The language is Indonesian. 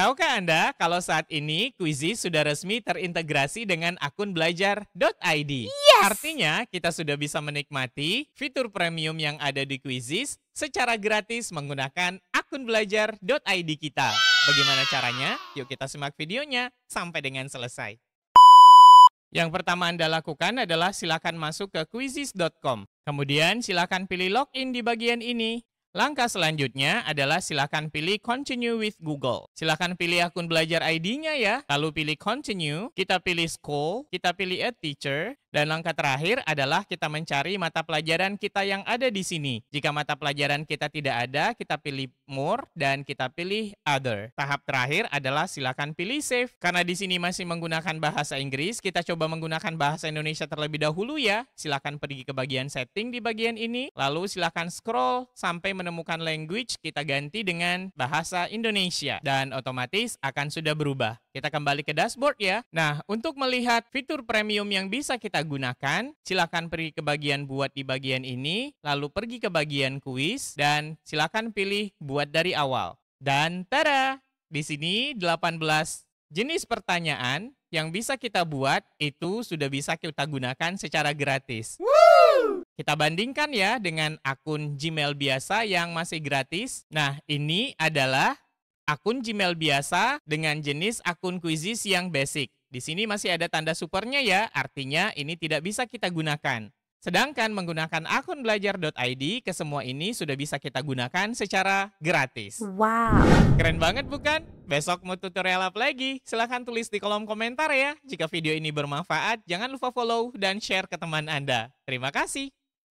Tahukah Anda kalau saat ini Quizy sudah resmi terintegrasi dengan akun belajar.id? Yes! Artinya kita sudah bisa menikmati fitur premium yang ada di Quizy secara gratis menggunakan akun belajar.id kita. Bagaimana caranya? Yuk kita simak videonya sampai dengan selesai. Yang pertama Anda lakukan adalah silakan masuk ke quizzes.com. Kemudian silakan pilih login di bagian ini. Langkah selanjutnya adalah silakan pilih continue with Google. Silakan pilih akun belajar ID-nya ya, lalu pilih continue, kita pilih school, kita pilih Add teacher, dan langkah terakhir adalah kita mencari mata pelajaran kita yang ada di sini. Jika mata pelajaran kita tidak ada, kita pilih more dan kita pilih other. Tahap terakhir adalah silakan pilih save. Karena di sini masih menggunakan bahasa Inggris, kita coba menggunakan bahasa Indonesia terlebih dahulu ya. Silakan pergi ke bagian setting di bagian ini, lalu silakan scroll sampai menemukan language kita ganti dengan bahasa Indonesia dan otomatis akan sudah berubah. Kita kembali ke dashboard ya. Nah, untuk melihat fitur premium yang bisa kita gunakan, silakan pergi ke bagian buat di bagian ini, lalu pergi ke bagian kuis, dan silakan pilih buat dari awal. Dan tada! Di sini 18 jenis pertanyaan yang bisa kita buat itu sudah bisa kita gunakan secara gratis. Woo! Kita bandingkan ya dengan akun Gmail biasa yang masih gratis. Nah, ini adalah akun Gmail biasa dengan jenis akun kuisis yang basic. Di sini masih ada tanda supernya ya, artinya ini tidak bisa kita gunakan. Sedangkan menggunakan akun belajar.id, ke semua ini sudah bisa kita gunakan secara gratis. Wow. Keren banget bukan? Besok mau tutorial apa lagi? Silahkan tulis di kolom komentar ya. Jika video ini bermanfaat, jangan lupa follow dan share ke teman Anda. Terima kasih.